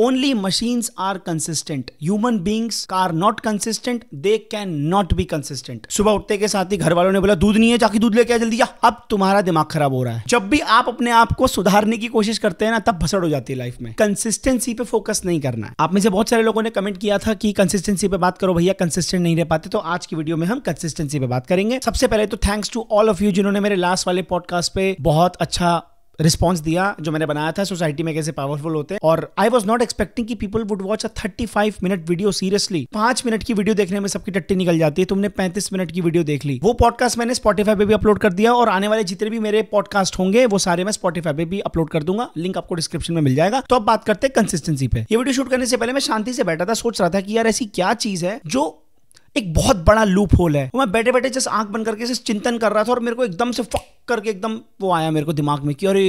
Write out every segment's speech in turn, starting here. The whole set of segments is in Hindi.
only machine are consistent human beings are not consistent they can not be consistent सुबह उठते के साथ ही घर वालों ने बोला दूध नहीं है जाके दूध लेके आ जल्दी जा अब तुम्हारा दिमाग खराब हो रहा है जब भी आप अपने आप को सुधारने की कोशिश करते हैं ना तब भसड़ हो जाती है लाइफ में कंसिस्टेंसी पे फोकस नहीं करना आप में से बहुत सारे लोगों ने कमेंट किया था कि कंसिस्टेंसी पे बात करो भैया कंसिस्टेंट नहीं रह पाते तो आज की वीडियो में हम कंसिस्टेंसी पे बात करेंगे सबसे पहले तो thanks to all of you जिन्होंने मेरे लास्ट वाले पॉडकास्ट पे बहुत अच्छा रिस्पॉन्स दिया जो मैंने बनाया था सोसाइटी में कैसे पावरफुल होते हैं और आई वॉज नॉट एक्सपेक्टिंग की people would watch a thirty five minute video seriously पांच मिनट की वीडियो देखने में सबकी टट्टी निकल जाती है तुमने पैंतीस मिनट की वीडियो देख ली वो पॉडकास्ट मैंने स्पॉटीफाई पे भी अपलोड कर दिया और आने वाले जितने भी मेरे पॉडकास्ट होंगे वो सारे मैं स्पॉटीफाई पे भी अपलोड कर दूंगा लिंक आपको डिस्क्रिप्शन में मिल जाएगा तो अब बात करते हैं कंसिस्टेंसी पे ये वीडियो शूट करने से पहले मैं शांति से बैठा था सोच रहा था कि यार ऐसी क्या चीज है जो एक बहुत बड़ा लूप होल है मैं बैठे बैठे जस्ट आंख बंद करके चिंतन कर रहा था और मेरे को एकदम से फक करके एकदम वो आया मेरे को दिमाग में कि अरे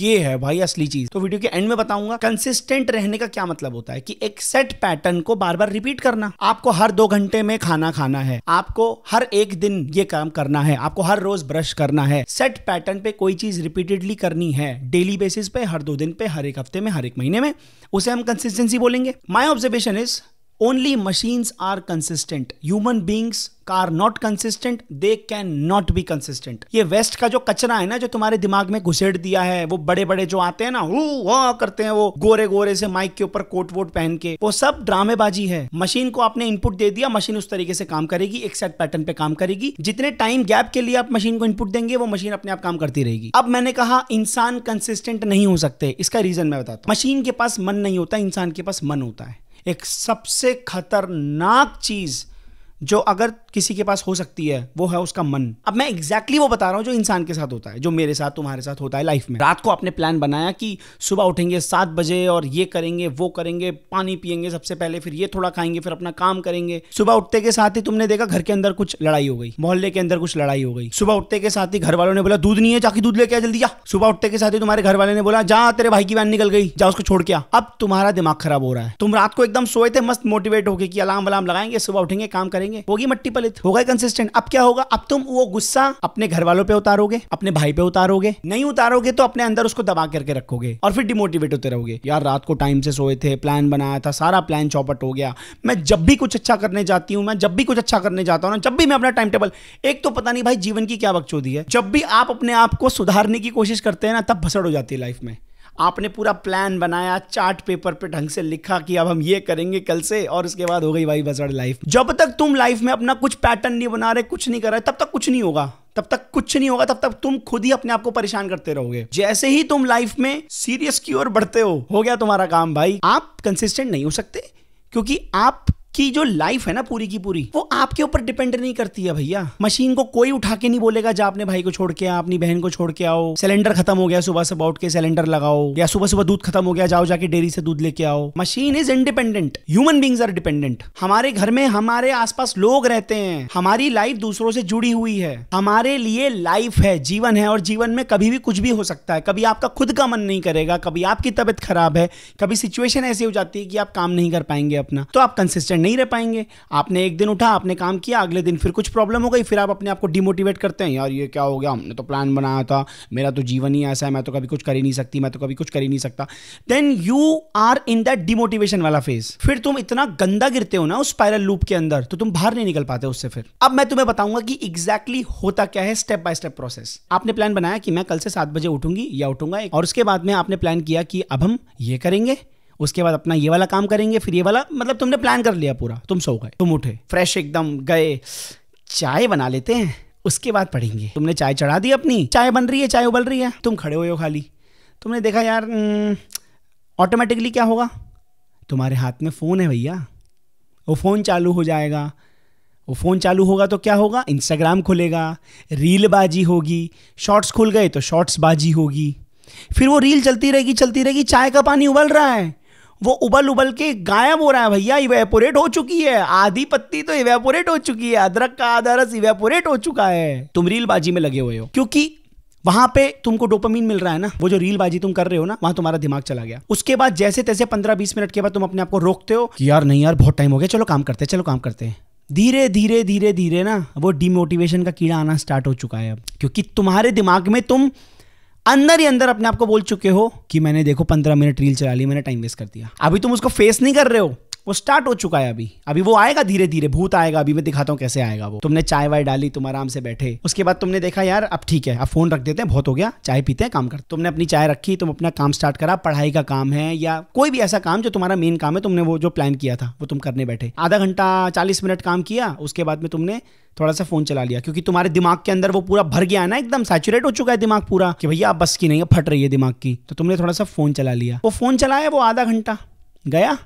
ये है भाई असली चीज तो वीडियो के एंड में बताऊंगा कंसिस्टेंट रहने का क्या मतलब होता है कि एक सेट पैटर्न को बार बार रिपीट करना आपको हर दो घंटे में खाना खाना है आपको हर एक दिन ये काम करना है आपको हर रोज ब्रश करना है सेट पैटर्न पे कोई चीज रिपीटेडली करनी है डेली बेसिस पे हर दो दिन पे हर एक हफ्ते में हर एक महीने में उसे हम कंसिस्टेंसी बोलेंगे my observation is only machine are consistent human beings are not consistent they can not be consistent ये वेस्ट का जो कचरा है ना जो तुम्हारे दिमाग में घुसेड़ दिया है वो बड़े बड़े जो आते हैं ना वो करते हैं वो गोरे गोरे से माइक के ऊपर कोट वोट पहन के वो सब ड्रामेबाजी है मशीन को आपने इनपुट दे दिया मशीन उस तरीके से काम करेगी एक सेट पैटर्न पे काम करेगी जितने टाइम गैप के लिए आप मशीन को इनपुट देंगे वो मशीन अपने आप काम करती रहेगी अब मैंने कहा इंसान कंसिस्टेंट नहीं हो सकते इसका रीजन मैं बताता हूँ मशीन के पास मन नहीं होता इंसान के पास मन होता है एक सबसे खतरनाक चीज़ जो अगर किसी के पास हो सकती है वो है उसका मन अब मैं एग्जैक्टली वो बता रहा हूँ जो इंसान के साथ होता है जो मेरे साथ तुम्हारे साथ होता है लाइफ में रात को आपने प्लान बनाया कि सुबह उठेंगे सात बजे और ये करेंगे वो करेंगे पानी पियेंगे सबसे पहले फिर ये थोड़ा खाएंगे फिर अपना काम करेंगे सुबह उठते के साथ ही तुमने देखा घर के अंदर कुछ लड़ाई हो गई मोहल्ले के अंदर कुछ लड़ाई हो गई सुबह उठते के साथ ही घर वालों ने बोला दूध नहीं है जाके दूध लेके आ जल्दी जा सुबह उठते के साथ ही तुम्हारे घर वाले ने बोला जा तेरे भाई की बहन निकल गई जा उसको छोड़ के आ अब तुम्हारा दिमाग खराब हो रहा है तुम रात को एकदम सोए थे मस्त मोटिवेट होके कि अलार्म लगाएंगे सुबह उठेंगे काम करेंगे करेंगे होगी मट्टी पलित होगा कंसिस्टेंट अब क्या होगा अब तुम वो गुस्सा अपने घर वालों पे उतारोगे अपने भाई पे उतारोगे नहीं उतारोगे तो अपने अंदर उसको दबा करके रखोगे और फिर डिमोटिवेट होते रहोगे यार रात को टाइम से सोए थे प्लान बनाया था सारा प्लान चौपट हो गया मैं जब भी कुछ अच्छा करने जाती हूँ मैं जब भी कुछ अच्छा करने जाता हूँ ना जब भी मैं अपना टाइम टेबल एक तो पता नहीं भाई जीवन की क्या बक्चौदी है जब भी आप अपने आप को सुधारने की कोशिश करते हैं ना तब भसड़ हो जाती है लाइफ में आपने पूरा प्लान बनाया चार्ट पेपर पे ढंग से लिखा कि अब हम ये करेंगे कल से और उसके बाद हो गई भाई बसड़ लाइफ जब तक तुम लाइफ में अपना कुछ पैटर्न नहीं बना रहे कुछ नहीं कर रहे तब तक कुछ नहीं होगा तब तक कुछ नहीं होगा तब तक तुम खुद ही अपने आप को परेशान करते रहोगे जैसे ही तुम लाइफ में सीरियस की ओर बढ़ते हो हो गया तुम्हारा काम भाई आप कंसिस्टेंट नहीं हो सकते क्योंकि आप कि जो लाइफ है ना पूरी की पूरी वो आपके ऊपर डिपेंड नहीं करती है भैया मशीन को कोई उठा के नहीं बोलेगा जा अपने भाई को छोड़ के अपनी बहन को छोड़ के आओ सिलेंडर खत्म हो गया सुबह सुबह उठ के सिलेंडर लगाओ या सुबह सुबह दूध खत्म हो गया जाओ जाके डेयरी से दूध लेके आओ machine is independent human beings are dependent हमारे घर में हमारे आसपास लोग रहते हैं हमारी लाइफ दूसरों से जुड़ी हुई है हमारे लिए लाइफ है जीवन है और जीवन में कभी भी कुछ भी हो सकता है कभी आपका खुद का मन नहीं करेगा कभी आपकी तबियत खराब है कभी सिचुएशन ऐसी हो जाती है कि आप काम नहीं कर पाएंगे अपना तो आप कंसिस्टेंट नहीं रह पाएंगे आपने एक दिन उठा आपने काम किया अगले दिन फिर कुछ प्रॉब्लम हो गई फिर आप अपने आप को डिमोटिवेट करते हैं यार ये क्या हो गया हमने तो प्लान बनाया था मेरा तो जीवन ही ऐसा है मैं तो कभी कुछ कर ही नहीं सकती मैं तो कभी कुछ कर ही नहीं सकता then you are in that demotivation वाला फेज फिर तुम इतना गंदा गिरते हो ना उस स्पायरल लूप के अंदर तो तुम बाहर नहीं निकल पाते उससे फिर अब मैं तुम्हें बताऊंगा कि एग्जैक्टली exactly होता क्या है स्टेप बाय स्टेप प्रोसेस आपने प्लान बनाया कि मैं कल से सात बजे उठूंगी या उठूंगा और उसके बाद में आपने प्लान किया कि अब हम ये करेंगे उसके बाद अपना ये वाला काम करेंगे फिर ये वाला मतलब तुमने प्लान कर लिया पूरा तुम सो गए तुम उठे फ्रेश एकदम गए चाय बना लेते हैं उसके बाद पढ़ेंगे तुमने चाय चढ़ा दी अपनी चाय बन रही है चाय उबल रही है तुम खड़े हुए हो खाली तुमने देखा यार ऑटोमेटिकली क्या होगा तुम्हारे हाथ में फ़ोन है भैया वो फ़ोन चालू हो जाएगा वो फ़ोन चालू होगा तो क्या होगा इंस्टाग्राम खुलेगा रील बाजी होगी शॉर्ट्स खुल गए तो शॉर्ट्स बाजी होगी फिर वो रील चलती रहेगी चलती रहेगी चाय का पानी उबल रहा है वो उबल उबल के गायब हो रहा है भैया इवेपोरेट हो चुकी है आधी पत्ती तो इवेपोरेट हो चुकी है अदरक का आधा रस इवेपोरेट हो चुका है तुम रील बाजी में लगे हुए हो क्योंकि वहां पे तुमको डोपामीन मिल रहा है ना वो जो रील बाजी तुम कर रहे हो ना वहां तुम्हारा दिमाग चला गया उसके बाद जैसे तैसे पंद्रह बीस मिनट के बाद तुम अपने आप को रोकते हो कि यार नहीं यार बहुत टाइम हो गया चलो काम करते हैं चलो काम करते हैं धीरे धीरे धीरे धीरे ना वो डिमोटिवेशन का कीड़ा आना स्टार्ट हो चुका है अब क्योंकि तुम्हारे दिमाग में तुम अंदर ही अंदर अपने आप को बोल चुके हो कि मैंने देखो पंद्रह मिनट रील चला ली मैंने टाइम वेस्ट कर दिया अभी तुम उसको फेस नहीं कर रहे हो वो स्टार्ट हो चुका है अभी अभी वो आएगा धीरे धीरे भूत आएगा अभी मैं दिखाता हूँ कैसे आएगा वो तुमने चाय वाय डाली तुम आराम से बैठे उसके बाद तुमने देखा यार अब ठीक है अब फोन रख देते हैं बहुत हो गया चाय पीते हैं काम कर तुमने अपनी चाय रखी तुम अपना काम स्टार्ट करा पढ़ाई का काम है या कोई भी ऐसा काम जो तुम्हारा मेन काम है तुमने वो जो प्लान किया था वो तुम करने बैठे आधा घंटा चालीस मिनट काम किया उसके बाद में तुमने थोड़ा सा फोन चला लिया क्योंकि तुम्हारे दिमाग के अंदर वो पूरा भर गया है ना एकदम सैचुरेट हो चुका है दिमाग पूरा कि भैया बस की नहीं है फट रही है दिमाग की तो तुमने थोड़ा सा फोन चला लिया वो फोन चलाया वो आधा घंटा गया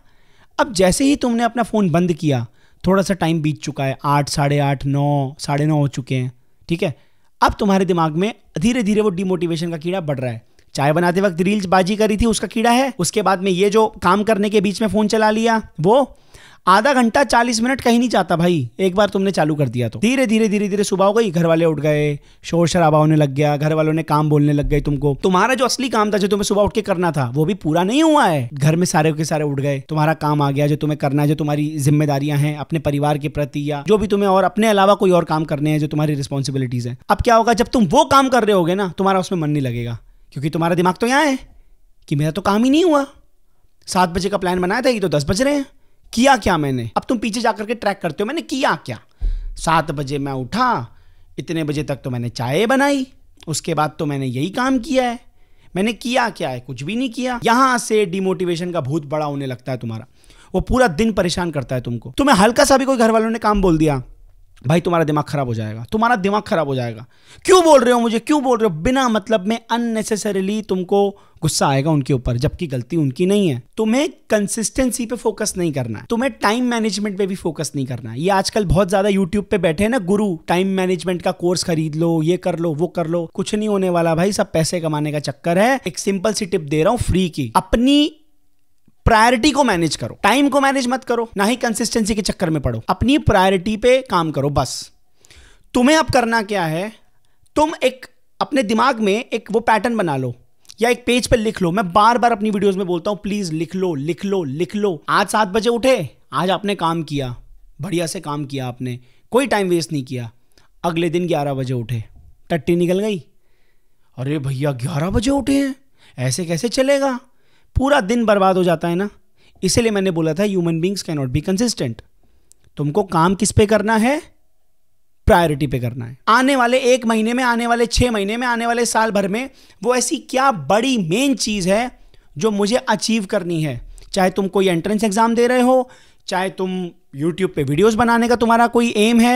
अब जैसे ही तुमने अपना फ़ोन बंद किया थोड़ा सा टाइम बीत चुका है आठ साढ़े आठ नौ साढ़े नौ हो चुके हैं ठीक है अब तुम्हारे दिमाग में धीरे धीरे वो डिमोटिवेशन का कीड़ा बढ़ रहा है चाय बनाते वक्त रील्स बाजी करी थी उसका कीड़ा है उसके बाद में ये जो काम करने के बीच में फ़ोन चला लिया वो आधा घंटा चालीस मिनट कहीं नहीं जाता भाई एक बार तुमने चालू कर दिया तो धीरे धीरे धीरे धीरे सुबह हो गई घर वाले उठ गए शोर शराबा होने लग गया घर वालों ने काम बोलने लग गए तुमको तुम्हारा जो असली काम था जो तुम्हें सुबह उठ के करना था वो भी पूरा नहीं हुआ है घर में सारे के सारे उठ गए तुम्हारा काम आ गया जो तुम्हें करना है जो तुम्हारी जिम्मेदारियां हैं अपने परिवार के प्रति या जो भी तुम्हें और अपने अलावा कोई और काम करने हैं जो तुम्हारी रिस्पॉन्सिबिलिटीज है अब क्या होगा जब तुम वो काम कर रहे हो ना तुम्हारा उसमें मन नहीं लगेगा क्योंकि तुम्हारा दिमाग तो यहाँ है कि मेरा तो काम ही नहीं हुआ सात बजे का प्लान बनाया था ये तो दस बज रहे हैं किया क्या मैंने अब तुम पीछे जा करके ट्रैक करते हो मैंने किया क्या सात बजे मैं उठा इतने बजे तक तो मैंने चाय बनाई उसके बाद तो मैंने यही काम किया है मैंने किया क्या है कुछ भी नहीं किया यहाँ से डिमोटिवेशन का भूत बड़ा होने लगता है तुम्हारा वो पूरा दिन परेशान करता है तुमको तुम्हें हल्का सा भी कोई घर वालों ने काम बोल दिया भाई तुम्हारा दिमाग खराब हो जाएगा तुम्हारा दिमाग खराब हो जाएगा क्यों बोल रहे हो मुझे क्यों बोल रहे हो बिना मतलब में अननेसेसरीली तुमको गुस्सा आएगा उनके ऊपर जबकि गलती उनकी नहीं है तुम्हें कंसिस्टेंसी पे फोकस नहीं करना है तुम्हें टाइम मैनेजमेंट पे भी फोकस नहीं करना है ये आजकल बहुत ज्यादा यूट्यूब पे बैठे हैं ना गुरु टाइम मैनेजमेंट का कोर्स खरीद लो ये कर लो वो कर लो कुछ नहीं होने वाला भाई सब पैसे कमाने का चक्कर है एक सिंपल सी टिप दे रहा हूँ फ्री की अपनी प्रायोरिटी को मैनेज करो टाइम को मैनेज मत करो ना ही कंसिस्टेंसी के चक्कर में पड़ो अपनी प्रायोरिटी पे काम करो बस तुम्हें अब करना क्या है तुम एक अपने दिमाग में एक वो पैटर्न बना लो या एक पेज पर पे लिख लो मैं बार बार अपनी वीडियोस में बोलता हूँ प्लीज लिख लो लिख लो लिख लो आज सात बजे उठे आज आपने काम किया बढ़िया से काम किया आपने कोई टाइम वेस्ट नहीं किया अगले दिन ग्यारह बजे उठे टट्टी निकल गई अरे भैया ग्यारह बजे उठे हैं ऐसे कैसे चलेगा पूरा दिन बर्बाद हो जाता है ना इसीलिए मैंने बोला था human beings can not be consistent तुमको काम किस पे करना है प्रायोरिटी पे करना है आने वाले एक महीने में आने वाले छः महीने में आने वाले साल भर में वो ऐसी क्या बड़ी मेन चीज़ है जो मुझे अचीव करनी है चाहे तुम कोई एंट्रेंस एग्ज़ाम दे रहे हो चाहे तुम यूट्यूब पे वीडियोस बनाने का तुम्हारा कोई एम है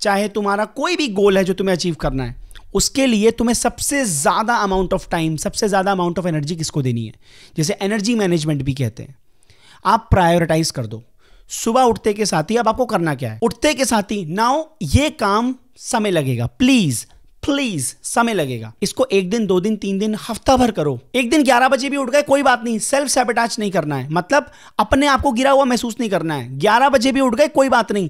चाहे तुम्हारा कोई भी गोल है जो तुम्हें अचीव करना है उसके लिए तुम्हें सबसे ज़्यादा अमाउंट ऑफ टाइम सबसे ज़्यादा अमाउंट ऑफ एनर्जी किसको देनी है जैसे एनर्जी मैनेजमेंट भी कहते हैं आप प्रायोरिटाइज कर दो सुबह उठते के साथ ही अब आपको करना क्या है उठते के साथ ही नाउ ये काम समय लगेगा प्लीज प्लीज समय लगेगा इसको एक दिन दो दिन तीन दिन हफ्ता भर करो एक दिन ग्यारह बजे भी उठ गए कोई बात नहीं सेल्फ सेबेटाच नहीं करना है मतलब अपने आप को गिरा हुआ महसूस नहीं करना है ग्यारह बजे भी उठ गए कोई बात नहीं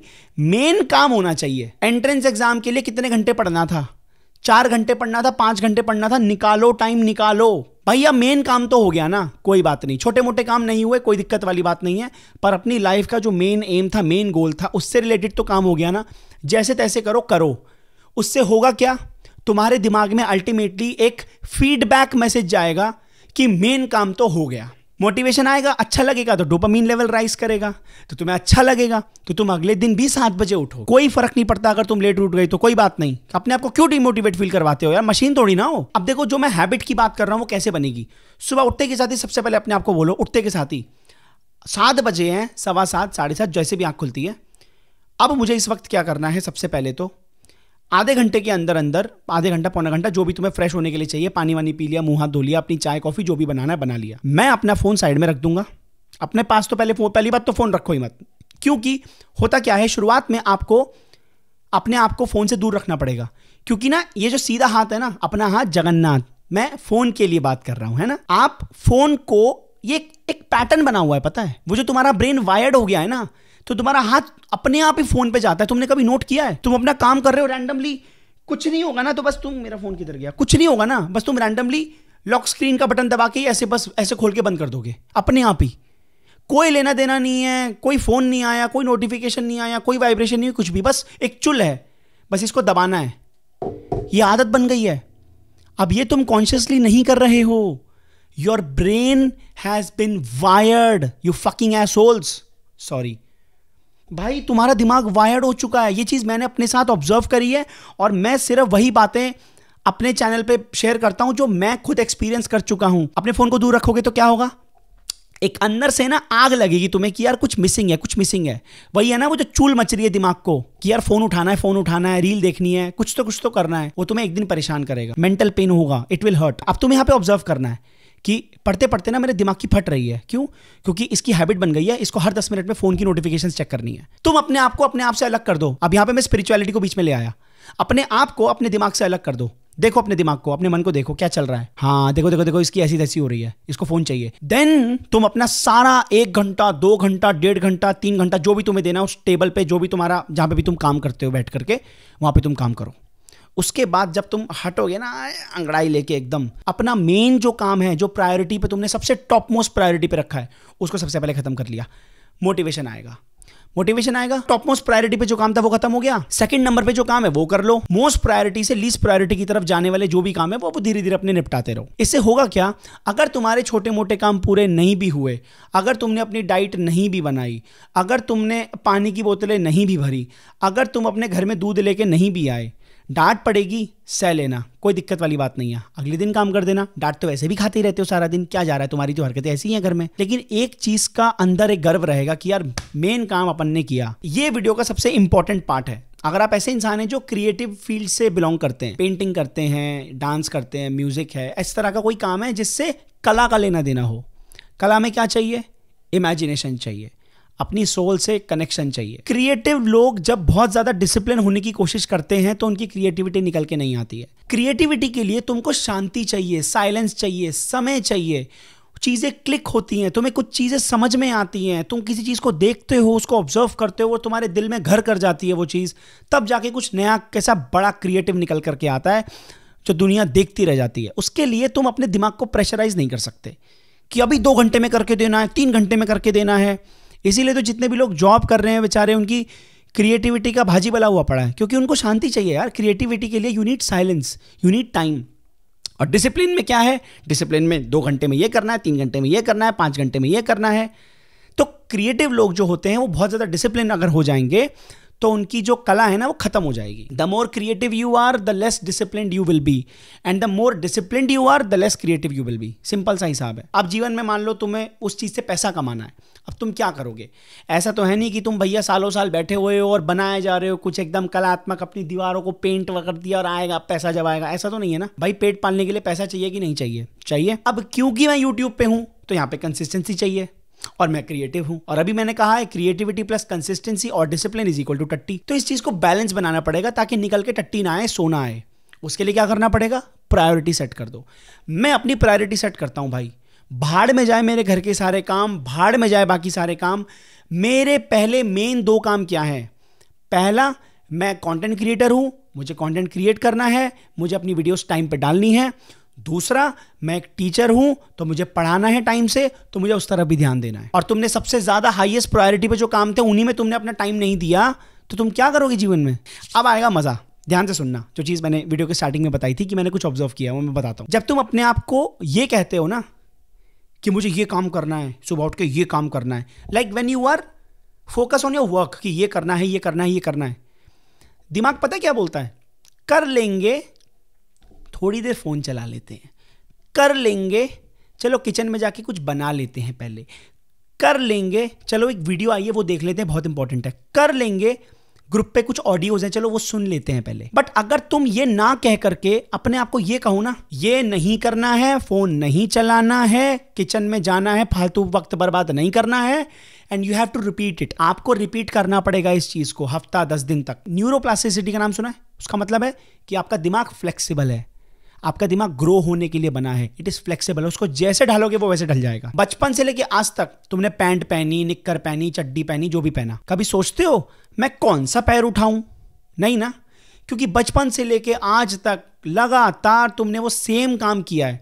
मेन काम होना चाहिए एंट्रेंस एग्जाम के लिए कितने घंटे पढ़ना था चार घंटे पढ़ना था पांच घंटे पढ़ना था निकालो टाइम निकालो भैया मेन काम तो हो गया ना कोई बात नहीं छोटे मोटे काम नहीं हुए कोई दिक्कत वाली बात नहीं है पर अपनी लाइफ का जो मेन एम था मेन गोल था उससे रिलेटेड तो काम हो गया ना जैसे तैसे करो करो उससे होगा क्या तुम्हारे दिमाग में अल्टीमेटली एक फीडबैक मैसेज जाएगा कि मेन काम तो हो गया मोटिवेशन आएगा अच्छा लगेगा तो डोपामीन लेवल राइज करेगा तो तुम्हें अच्छा लगेगा तो तुम अगले दिन भी सात बजे उठो कोई फर्क नहीं पड़ता अगर तुम लेट उठ गए तो कोई बात नहीं अपने आप को क्यों डिमोटिवेट फील करवाते हो यार मशीन थोड़ी ना हो अब देखो जो मैं हैबिट की बात कर रहा हूँ वो कैसे बनेगी सुबह उठते के साथ ही सबसे पहले अपने आप को बोलो उठते के साथ ही सात बजे हैं सवा सात साढ़े सात जैसे भी आँख खुलती है अब मुझे इस वक्त क्या करना है सबसे पहले तो आधे घंटे के अंदर अंदर आधे घंटा पौना घंटा जो भी तुम्हें फ्रेश होने के लिए चाहिए पानी वानी पी लिया मुंह हाथ धो लिया अपनी चाय कॉफी जो भी बनाना है बना लिया मैं अपना फोन साइड में रख दूंगा अपने पास तो पहले फोन पहली बात तो फोन रखो ही मत क्योंकि होता क्या है शुरुआत में आपको अपने आप को फोन से दूर रखना पड़ेगा क्योंकि ना ये जो सीधा हाथ है ना अपना हाथ जगन्नाथ मैं फोन के लिए बात कर रहा हूं है ना आप फोन को ये एक पैटर्न बना हुआ है पता है वो जो तुम्हारा ब्रेन वायर्ड हो गया है ना तो तुम्हारा हाथ अपने आप ही फोन पे जाता है तुमने कभी नोट किया है तुम अपना काम कर रहे हो रैंडमली कुछ नहीं होगा ना तो बस तुम मेरा फोन किधर गया कुछ नहीं होगा ना बस तुम रैंडमली लॉक स्क्रीन का बटन दबा के ऐसे बस ऐसे खोल के बंद कर दोगे अपने आप ही कोई लेना देना नहीं है कोई फ़ोन नहीं आया कोई नोटिफिकेशन नहीं आया कोई वाइब्रेशन नहीं कुछ भी बस एक चुल है बस इसको दबाना है ये आदत बन गई है अब ये तुम कॉन्शियसली नहीं कर रहे हो your brain has been wired you fucking assholes sorry भाई तुम्हारा दिमाग वायर्ड हो चुका है ये चीज़ मैंने अपने साथ ऑब्जर्व करी है और मैं सिर्फ वही बातें अपने चैनल पे शेयर करता हूँ जो मैं खुद एक्सपीरियंस कर चुका हूँ अपने फ़ोन को दूर रखोगे तो क्या होगा एक अंदर से ना आग लगेगी तुम्हें कि यार कुछ मिसिंग है कुछ मिसिंग है वही है ना वो जो चूल मच रही है दिमाग को कि यार फोन उठाना है फोन उठाना है रील देखनी है कुछ तो कुछ तो करना है वो तुम्हें एक दिन परेशान करेगा मेंटल पेन होगा इट विल हर्ट अब तुम्हें यहाँ पे ऑब्जर्व करना है कि पढ़ते पढ़ते ना मेरे दिमाग की फट रही है क्यों क्योंकि इसकी हैबिट बन गई है इसको हर दस मिनट में फोन की नोटिफिकेशन चेक करनी है तुम अपने आप को अपने आप से अलग कर दो अब यहां पर मैं स्पिरिचुअलिटी को बीच में ले आया अपने आप को अपने दिमाग से अलग कर दो देखो अपने दिमाग को अपने मन को देखो क्या चल रहा है हाँ देखो देखो देखो इसकी ऐसी तैसी हो रही है इसको फोन चाहिए देन तुम अपना सारा एक घंटा दो घंटा डेढ़ घंटा तीन घंटा जो भी तुम्हें देना उस टेबल पे जो भी तुम्हारा जहां पे भी तुम काम करते हो बैठ करके वहां पे तुम काम करो उसके बाद जब तुम हटोगे ना अंगड़ाई लेके एकदम अपना मेन जो काम है जो प्रायोरिटी पे तुमने सबसे टॉप मोस्ट प्रायोरिटी पे रखा है उसको सबसे पहले खत्म कर लिया मोटिवेशन आएगा मोटिवेशन आएगा टॉप मोस्ट प्रायोरिटी पे जो काम था वो खत्म हो गया सेकंड नंबर पे जो काम है वो कर लो मोस्ट प्रायोरिटी से लीस्ट प्रायोरिटी की तरफ जाने वाले जो भी काम है वो धीरे धीरे अपने निपटाते रहो इससे होगा क्या अगर तुम्हारे छोटे मोटे काम पूरे नहीं भी हुए अगर तुमने अपनी डाइट नहीं भी बनाई अगर तुमने पानी की बोतलें नहीं भी भरी अगर तुम अपने घर में दूध लेके नहीं भी आए डांट पड़ेगी सह लेना कोई दिक्कत वाली बात नहीं है अगले दिन काम कर देना डांट तो वैसे भी खाते ही रहते हो सारा दिन क्या जा रहा है तुम्हारी जो तो हरकतें ऐसी हैं घर में लेकिन एक चीज का अंदर एक गर्व रहेगा कि यार मेन काम अपन ने किया ये वीडियो का सबसे इंपॉर्टेंट पार्ट है अगर आप ऐसे इंसान हैं जो क्रिएटिव फील्ड से बिलोंग करते हैं पेंटिंग करते हैं डांस करते हैं म्यूजिक है इस तरह का कोई काम है जिससे कला का लेना देना हो कला में क्या चाहिए इमेजिनेशन चाहिए अपनी सोल से कनेक्शन चाहिए क्रिएटिव लोग जब बहुत ज़्यादा डिसिप्लिन होने की कोशिश करते हैं तो उनकी क्रिएटिविटी निकल के नहीं आती है क्रिएटिविटी के लिए तुमको शांति चाहिए साइलेंस चाहिए समय चाहिए चीज़ें क्लिक होती हैं तुम्हें कुछ चीज़ें समझ में आती हैं तुम किसी चीज़ को देखते हो उसको ऑब्जर्व करते हो वो तुम्हारे दिल में घर कर जाती है वो चीज़ तब जाके कुछ नया कैसा बड़ा क्रिएटिव निकल करके आता है जो दुनिया देखती रह जाती है उसके लिए तुम अपने दिमाग को प्रेशराइज नहीं कर सकते कि अभी दो घंटे में करके देना है तीन घंटे में करके देना है इसीलिए तो जितने भी लोग जॉब कर रहे हैं बेचारे उनकी क्रिएटिविटी का भाजी बला हुआ पड़ा है क्योंकि उनको शांति चाहिए यार क्रिएटिविटी के लिए यूनिट साइलेंस यूनिट टाइम और डिसिप्लिन में क्या है डिसिप्लिन में दो घंटे में ये करना है तीन घंटे में ये करना है पाँच घंटे में ये करना है तो क्रिएटिव लोग जो होते हैं वो बहुत ज़्यादा डिसिप्लिन अगर हो जाएंगे तो उनकी जो कला है ना वो खत्म हो जाएगी the more creative you are the less discipline you will be and the more discipline you are the less creative you will be simple सा हिसाब है अब जीवन में मान लो तुम्हें उस चीज़ से पैसा कमाना है अब तुम क्या करोगे ऐसा तो है नहीं कि तुम भैया सालों साल बैठे हुए हो और बनाए जा रहे हो कुछ एकदम कलात्मक अपनी दीवारों को पेंट वगैरह दिया और आएगा पैसा जब आएगा ऐसा तो नहीं है ना भाई पेट पालने के लिए पैसा चाहिए कि नहीं चाहिए चाहिए अब क्योंकि मैं यूट्यूब पे हूँ तो यहाँ पे कंसिस्टेंसी चाहिए और मैं क्रिएटिव हूं और अभी मैंने कहा है क्रिएटिविटी प्लस कंसिस्टेंसी और डिसिप्लिन इज इक्वल टू टट्टी तो इस चीज को बैलेंस बनाना पड़ेगा ताकि निकल के टट्टी ना आए सोना आए उसके लिए क्या करना पड़ेगा प्रायोरिटी सेट कर दो मैं अपनी प्रायोरिटी सेट करता हूं भाई भाड़ में जाए मेरे घर के सारे काम भाड़ में जाए बाकी सारे काम मेरे पहले मेन दो काम क्या है पहला मैं कंटेंट क्रिएटर हूं मुझे कंटेंट क्रिएट करना है मुझे अपनी वीडियोस टाइम पर डालनी है दूसरा मैं एक टीचर हूं तो मुझे पढ़ाना है टाइम से तो मुझे उस तरफ भी ध्यान देना है और तुमने सबसे ज्यादा हाईएस्ट प्रायोरिटी पे जो काम थे उन्हीं में तुमने अपना टाइम नहीं दिया तो तुम क्या करोगे जीवन में अब आएगा मजा ध्यान से सुनना जो चीज मैंने वीडियो के स्टार्टिंग में बताई थी कि मैंने कुछ ऑब्जर्व किया वो मैं बताता हूं जब तुम अपने आप को ये कहते हो ना कि मुझे ये काम करना है सुबह उठ के ये काम करना है like when you are focus on your work कि ये करना है ये करना है ये करना है दिमाग पता है क्या बोलता है कर लेंगे थोड़ी देर फ़ोन चला लेते हैं कर लेंगे चलो किचन में जाके कुछ बना लेते हैं पहले कर लेंगे चलो एक वीडियो आई है वो देख लेते हैं बहुत इंपॉर्टेंट है कर लेंगे ग्रुप पे कुछ ऑडियोज हैं चलो वो सुन लेते हैं पहले बट अगर तुम ये ना कह करके अपने आप को ये कहो ना ये नहीं करना है फोन नहीं चलाना है किचन में जाना है फालतू वक्त बर्बाद नहीं करना है and you have to repeat it आपको रिपीट करना पड़ेगा इस चीज को हफ्ता दस दिन तक न्यूरोप्लास्टिसिटी का नाम सुना है उसका मतलब है कि आपका दिमाग फ्लेक्सिबल है आपका दिमाग ग्रो होने के लिए बना है इट इज फ्लेक्सिबल उसको जैसे ढालोगे वो वैसे ढल जाएगा बचपन से लेके आज तक तुमने पैंट पहनी निक्कर पहनी चड्डी पहनी जो भी पहना कभी सोचते हो मैं कौन सा पैर उठाऊं नहीं ना क्योंकि बचपन से लेके आज तक लगातार तुमने वो सेम काम किया है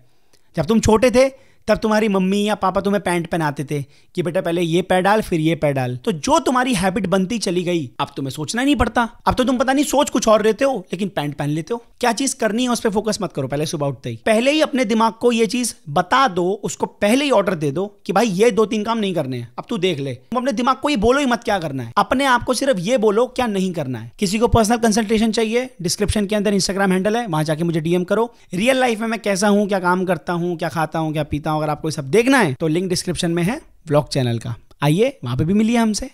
जब तुम छोटे थे तब तुम्हारी मम्मी या पापा तुम्हें पैंट पहनाते थे कि बेटा पहले ये पैर डाल फिर ये पैर डाल तो जो तुम्हारी हैबिट बनती चली गई अब तुम्हें सोचना नहीं पड़ता अब तो तुम पता नहीं सोच कुछ और रहते हो लेकिन पैंट पहन लेते हो क्या चीज करनी है उस पर फोकस मत करो पहले सुबह उठते ही पहले ही अपने दिमाग को ये चीज बता दो उसको पहले ही ऑर्डर दे दो कि भाई ये दो तीन काम नहीं करने हैं अब तू देख ले तुम अपने दिमाग को ये बोलो ही मत क्या करना है अपने आप को सिर्फ ये बोलो क्या नहीं करना है किसी को पर्सनल कंसल्टेशन चाहिए डिस्क्रिप्शन के अंदर इंस्टाग्राम हैंडल है वहां जाके मुझे डीएम करो रियल लाइफ में मैं कैसा हूँ क्या काम करता हूँ क्या खाता हूँ क्या पीता सकता अगर आपको सब देखना है तो लिंक डिस्क्रिप्शन में है ब्लॉग चैनल का आइए वहां पे भी मिलिए हमसे